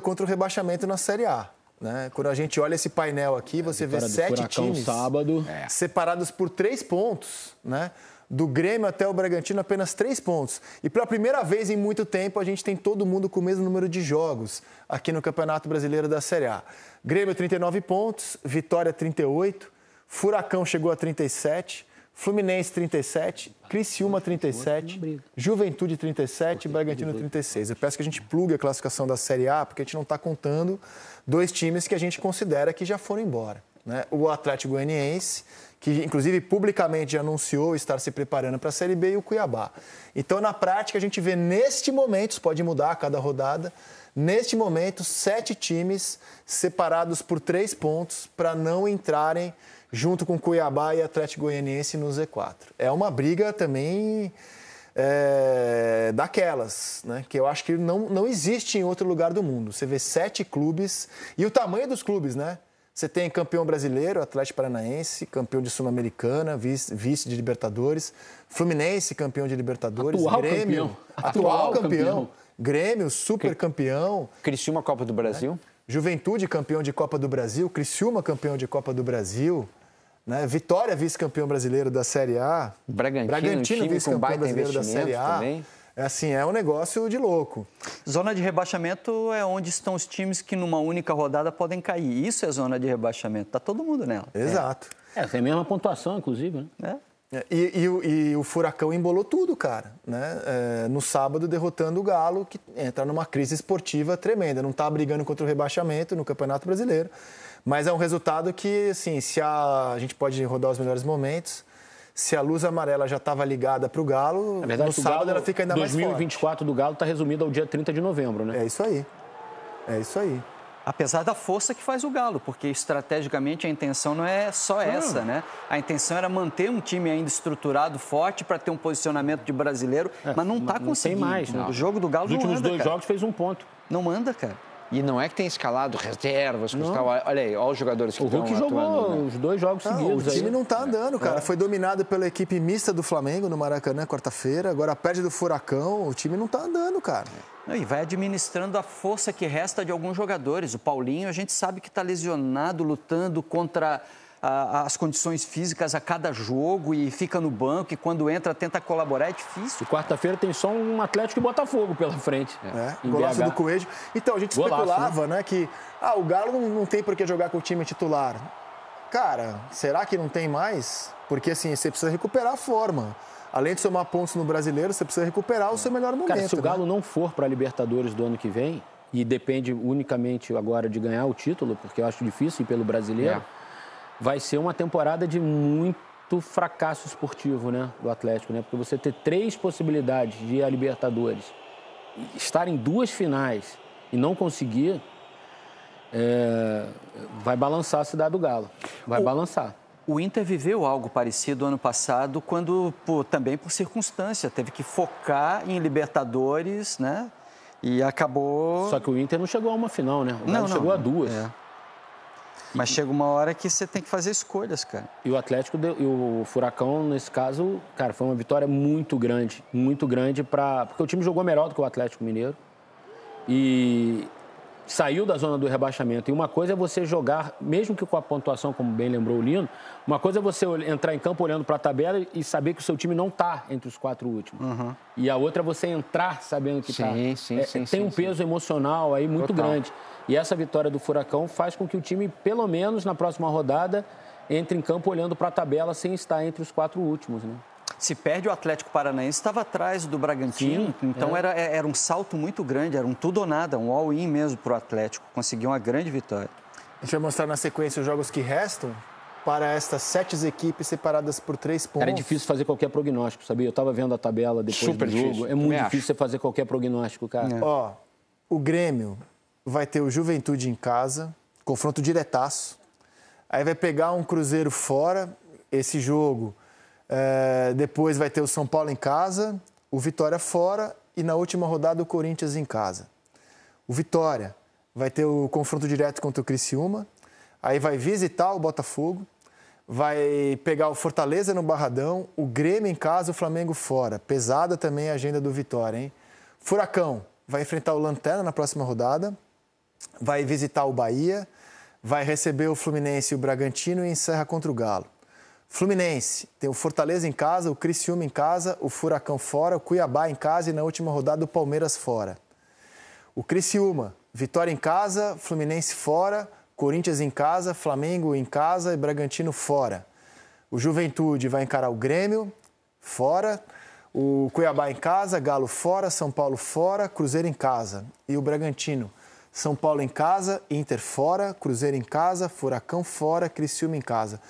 contra o rebaixamento na Série A. Né? Quando a gente olha esse painel aqui, é, você vê sete times sábado. É. separados por três pontos, né? Do Grêmio até o Bragantino, apenas três pontos. E pela primeira vez em muito tempo, a gente tem todo mundo com o mesmo número de jogos aqui no Campeonato Brasileiro da Série A. Grêmio, 39 pontos, Vitória, 38, Furacão chegou a 37, Fluminense 37, Criciúma 37, Juventude 37 e Bragantino 36. Eu peço que a gente plugue a classificação da Série A, porque a gente não está contando dois times que a gente considera que já foram embora. Né? O Atlético Goianiense que inclusive publicamente anunciou estar se preparando para a Série B, e o Cuiabá. Então, na prática, a gente vê neste momento, isso pode mudar a cada rodada, neste momento, sete times separados por três pontos para não entrarem junto com Cuiabá e Atlético Goianiense no Z4. É uma briga também é, daquelas, né? Que eu acho que não, não existe em outro lugar do mundo. Você vê sete clubes e o tamanho dos clubes, né? Você tem campeão brasileiro, Atlético Paranaense, campeão de Sul-Americana, vice, vice, de Libertadores, Fluminense, campeão de Libertadores, atual Grêmio, campeão. Atual, atual campeão, Grêmio, super campeão. Criciúma, Copa do Brasil. Né? Juventude, campeão de Copa do Brasil, Criciúma, campeão de Copa do Brasil. Né? Vitória, vice-campeão brasileiro da Série A. Bragantino, Bragantino vice-campeão brasileiro da Série A. Também. É assim, é um negócio de louco. Zona de rebaixamento é onde estão os times que numa única rodada podem cair. Isso é zona de rebaixamento. Está todo mundo nela. Exato. É, é tem a mesma pontuação, inclusive, né? É. é e, e, e, o Furacão embolou tudo, cara. Né? É, no sábado, derrotando o Galo, que entra numa crise esportiva tremenda. Não está brigando contra o rebaixamento no Campeonato Brasileiro. Mas é um resultado que, assim, se a, a gente pode rodar os melhores momentos, se a luz amarela já estava ligada para é o Galo, no sábado Galo, ela fica ainda 2024 mais 2024 do Galo está resumida ao dia 30 de novembro, né? É isso aí. É isso aí. Apesar da força que faz o Galo, porque estrategicamente a intenção não é só essa, hum. né? A intenção era manter um time ainda estruturado, forte, para ter um posicionamento de brasileiro, é, mas não está conseguindo. Não tem mais, né? O jogo do Galo Nos não últimos anda, dois cara. jogos fez um ponto. Não manda, cara. E não é que tem escalado reservas, tal, olha aí, olha os jogadores que o Hulk estão atuando, jogou né? os dois jogos ah, seguidos seguidos. O time aí. não está andando, cara. É. Foi dominado pela equipe mista do Flamengo no Maracanã quarta-feira, agora perde do Furacão, o time não está andando, cara. e vai administrando a força que resta de alguns jogadores. O Paulinho, a gente sabe que está lesionado, lutando contra as condições físicas a cada jogo e fica no banco e quando entra tenta colaborar, é difícil. Quarta-feira tem só um Atlético e Botafogo pela frente. É, golaço BH. do Coelho. Então, a gente golaço, especulava né? né? que ah, o Galo não, não tem por que jogar com o time titular. Cara, será que não tem mais? Porque assim, você precisa recuperar a forma. Além de somar pontos no brasileiro, você precisa recuperar o seu melhor momento. Cara, se o né? Galo né? não for para a Libertadores do ano que vem, e depende unicamente agora de ganhar o título, porque eu acho difícil ir pelo brasileiro. É vai ser uma temporada de muito fracasso esportivo né, do Atlético, né? Porque você ter três possibilidades de ir à Libertadores, estar em duas finais e não conseguir, é, vai balançar a cidade do Galo. Vai o, balançar. O Inter viveu algo parecido ano passado, quando por, também por circunstância teve que focar em Libertadores, né? E acabou. Só que o Inter não chegou a uma final, né? O não, não, chegou a duas. É. Mas chega uma hora que você tem que fazer escolhas, cara. E o Atlético deu, e o Furacão, nesse caso, cara, foi uma vitória muito grande, muito grande para porque o time jogou melhor do que o Atlético Mineiro. E saiu da zona do rebaixamento. E uma coisa é você jogar, mesmo que com a pontuação, como bem lembrou o Lino, uma coisa é você entrar em campo olhando para a tabela e saber que o seu time não está entre os quatro últimos. Uhum. E a outra é você entrar sabendo que está. Sim, tá. é, sim, é, sim. Tem sim, um peso sim. emocional aí muito Total. grande. E essa vitória do Furacão faz com que o time, pelo menos na próxima rodada, entre em campo olhando para a tabela sem estar entre os quatro últimos, né? se perde o Atlético Paranaense, estava atrás do Bragantino. Sim, então é. era, é, era um salto muito grande, era um tudo ou nada, um all-in mesmo para o Atlético. Conseguiu uma grande vitória. A gente vai mostrar na sequência os jogos que restam para estas sete equipes separadas por três pontos. Era é difícil fazer qualquer prognóstico, sabia? Eu estava vendo a tabela depois Super do jogo. Difícil. É muito difícil acho. você fazer qualquer prognóstico, cara. É. Ó, o Grêmio vai ter o Juventude em casa, confronto diretaço. Aí vai pegar um Cruzeiro fora. Esse jogo é, depois vai ter o São Paulo em casa, o Vitória fora e na última rodada o Corinthians em casa. O Vitória vai ter o confronto direto contra o Criciúma, aí vai visitar o Botafogo, vai pegar o Fortaleza no Barradão, o Grêmio em casa, o Flamengo fora. Pesada também a agenda do Vitória, hein? Furacão vai enfrentar o Lanterna na próxima rodada, vai visitar o Bahia, vai receber o Fluminense e o Bragantino e encerra contra o Galo. Fluminense tem o Fortaleza em casa, o Criciúma em casa, o Furacão fora, o Cuiabá em casa e na última rodada o Palmeiras fora. O Criciúma, Vitória em casa, Fluminense fora, Corinthians em casa, Flamengo em casa e Bragantino fora. O Juventude vai encarar o Grêmio fora, o Cuiabá em casa, Galo fora, São Paulo fora, Cruzeiro em casa e o Bragantino. São Paulo em casa, Inter fora, Cruzeiro em casa, Furacão fora, Criciúma em casa.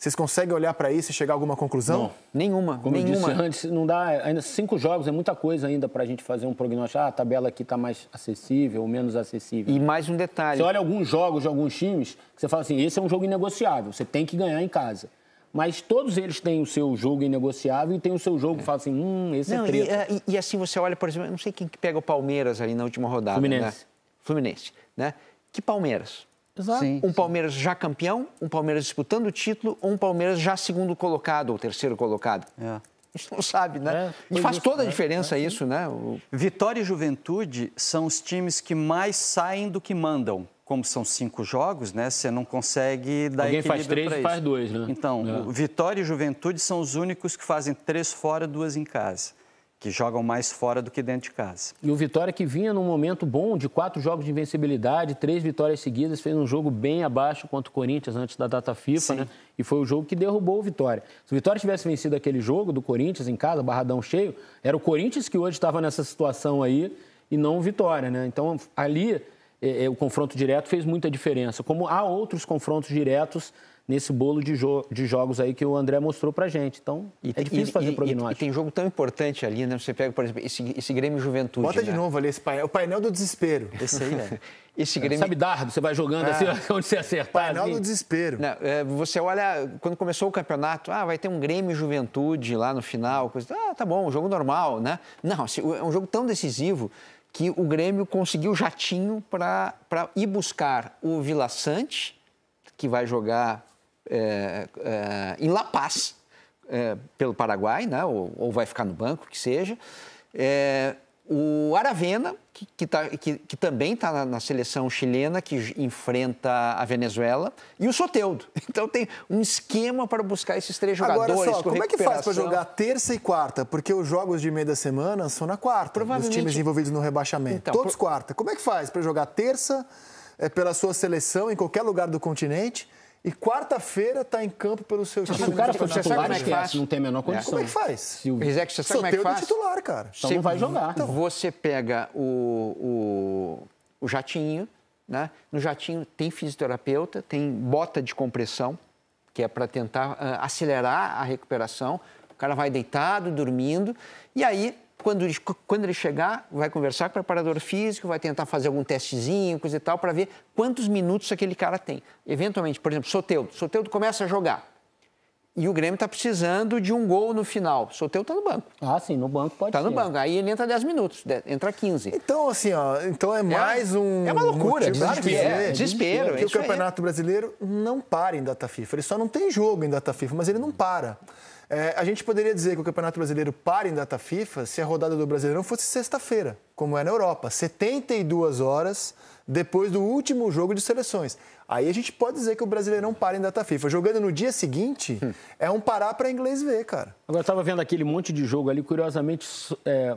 Vocês conseguem olhar para isso e chegar a alguma conclusão? Não, nenhuma. Como nenhuma. eu disse antes, não dá. Ainda cinco jogos é muita coisa ainda para a gente fazer um prognóstico. Ah, a tabela aqui está mais acessível ou menos acessível. E mais um detalhe. Você olha alguns jogos de alguns times, você fala assim: esse é um jogo inegociável, você tem que ganhar em casa mas todos eles têm o seu jogo inegociável e tem o seu jogo que fala assim, hum, esse é não, é treta. E, e, e, assim, você olha, por exemplo, eu não sei quem que pega o Palmeiras ali na última rodada. Né? Fluminense. Né? Fluminense, né? Que Palmeiras? Exato. Sim, um Palmeiras sim. já campeão, um Palmeiras disputando o título, ou um Palmeiras já segundo colocado ou terceiro colocado. É. A gente não sabe, né? É, e faz isso, toda a né? diferença é, isso, né? O... Vitória e Juventude são os times que mais saem do que mandam. Como são cinco jogos, né? Você não consegue dar Alguém faz três e faz dois, né? Então, é. Vitória e Juventude são os únicos que fazem três fora, duas em casa que jogam mais fora do que dentro de casa. E o Vitória que vinha num momento bom de quatro jogos de invencibilidade, três vitórias seguidas, fez um jogo bem abaixo contra o Corinthians antes da data FIFA, Sim. né? E foi o jogo que derrubou o Vitória. Se o Vitória tivesse vencido aquele jogo do Corinthians em casa, barradão cheio, era o Corinthians que hoje estava nessa situação aí e não o Vitória, né? Então ali é, é, o confronto direto fez muita diferença. Como há outros confrontos diretos nesse bolo de, jo de jogos aí que o André mostrou pra gente. Então, e, é difícil e, fazer e, prognóstico. E, e, tem jogo tão importante ali, né? Você pega, por exemplo, esse, esse Grêmio Juventude. Bota de né? novo ali esse painel, o painel do desespero. Esse aí, né? Esse é, Grêmio... Sabe dardo, você vai jogando é. assim, onde você acertar. Painel assim. do desespero. Não, você olha, quando começou o campeonato, ah, vai ter um Grêmio Juventude lá no final, coisa, ah, tá bom, um jogo normal, né? Não, assim, é um jogo tão decisivo que o Grêmio conseguiu jatinho para ir buscar o Vila Sante, que vai jogar é, é, em La Paz, é, pelo Paraguai, né? Ou, ou, vai ficar no banco, que seja. É, o Aravena, que, que, tá, que, que também está na, na, seleção chilena, que enfrenta a Venezuela, e o Soteudo. Então tem um esquema para buscar esses três jogadores. Agora só, com como é que faz para jogar terça e quarta? Porque os jogos de meia da semana são na quarta, Provavelmente... os times envolvidos no rebaixamento. Então, Todos por... quarta. Como é que faz para jogar terça é, pela sua seleção em qualquer lugar do continente? E quarta-feira está em campo pelo seu time. Se o cara for titular, é faz? não tem a menor é. condição. Como é que faz? Se o Rizek, você sabe como é que faz? titular, cara. Então não vai jogar. Então. Você pega o, o, o jatinho, né? No jatinho tem fisioterapeuta, tem bota de compressão, que é para tentar uh, acelerar a recuperação. O cara vai deitado, dormindo, e aí quando, quando ele chegar, vai conversar com o preparador físico, vai tentar fazer algum testezinho, coisa e tal, para ver quantos minutos aquele cara tem. Eventualmente, por exemplo, Soteudo. Soteudo começa a jogar. E o Grêmio está precisando de um gol no final. Soteu está no banco. Ah, sim, no banco pode Está no banco. Aí ele entra 10 minutos, entra 15. Então, assim, ó, então é, é mais um. É uma loucura, claro que é. Desespero. Porque é o é Campeonato Brasileiro não para em data FIFA. Ele só não tem jogo em data FIFA, mas ele não para. É, a gente poderia dizer que o Campeonato Brasileiro para em data FIFA se a rodada do Brasileirão fosse sexta-feira, como é na Europa, 72 horas depois do último jogo de seleções. Aí a gente pode dizer que o Brasileirão para em data FIFA. Jogando no dia seguinte, hum. é um parar para inglês ver, cara. Agora, eu estava vendo aquele monte de jogo ali, curiosamente, é...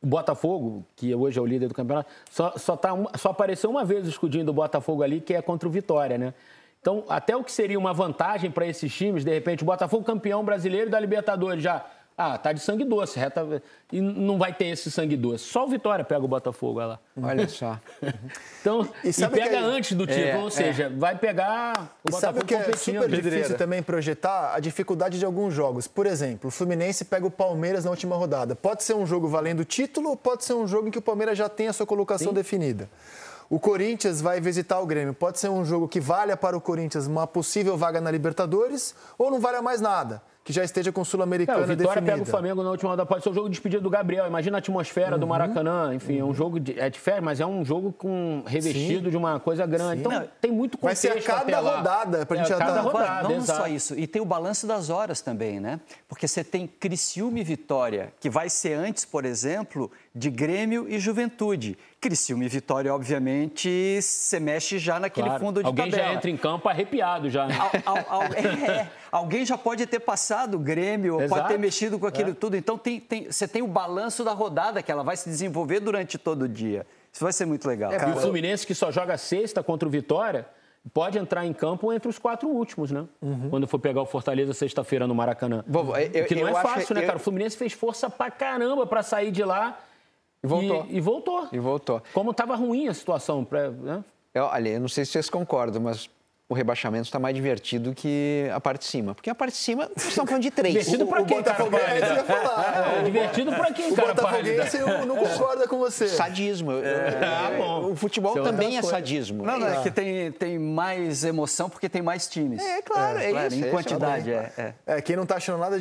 O Botafogo, que hoje é o líder do campeonato, só, só, tá só apareceu uma vez o escudinho do Botafogo ali, que é contra o Vitória, né? Então, até o que seria uma vantagem para esses times, de repente, o Botafogo campeão brasileiro da Libertadores já. Ah, tá de sangue doce, reta. E não vai ter esse sangue doce. Só o Vitória pega o Botafogo, olha lá. Olha só. então, e, e pega é... antes do título, é, ou é. seja, é. vai pegar o e Botafogo sabe o que é super difícil pedreira. também projetar a dificuldade de alguns jogos. Por exemplo, o Fluminense pega o Palmeiras na última rodada. Pode ser um jogo valendo título ou pode ser um jogo em que o Palmeiras já tem a sua colocação Sim. definida. O Corinthians vai visitar o Grêmio. Pode ser um jogo que valha para o Corinthians uma possível vaga na Libertadores ou não valha mais nada, que já esteja com o Sul-Americana definido. É, Vitória pega o Flamengo na última rodada. Pode ser o um jogo de despedida do Gabriel. Imagina a atmosfera uhum. do Maracanã. Enfim, uhum. é um jogo de, é de férias, mas é um jogo com revestido Sim. de uma coisa grande. Sim. Então não, tem muito contexto Vai ser a cada rodada para é, a gente é, já cada tá- rodada, Não exato. só isso. E tem o balanço das horas também, né? Porque você tem Criciúma e Vitória, que vai ser antes, por exemplo, de Grêmio e Juventude Criciúma e Vitória, obviamente, você mexe já naquele claro. fundo de alguém tabela. Alguém já entra em campo arrepiado já, né? Al, al, al, é, é, alguém já pode ter passado o Grêmio, ou Exato. pode ter mexido com aquilo é. tudo. Então, tem, tem, você tem o balanço da rodada que ela vai se desenvolver durante todo o dia. Isso vai ser muito legal. É, cara, o Fluminense, que só joga sexta contra o Vitória, pode entrar em campo entre os quatro últimos, né? Uhum. Quando for pegar o Fortaleza sexta-feira no Maracanã. Bom, eu, que não eu é fácil, né, eu... cara? O Fluminense fez força pra caramba pra sair de lá e voltou. E, e voltou. E voltou. Como estava ruim a situação. Pra, né? eu, olha, eu não sei se vocês concordam, mas o rebaixamento está mais divertido que a parte de cima. Porque a parte de cima, vocês estão falando de três. divertido para quem, cara? É, é, divertido para quem, o cara? O Botafoguense não, não concorda com você. Sadismo. É, ah, bom. O futebol Seu é também é sadismo. Não, não, é ah. que tem, tem mais emoção porque tem mais times. É, claro. É, é claro, isso, em é quantidade. É, é, quem não está achando nada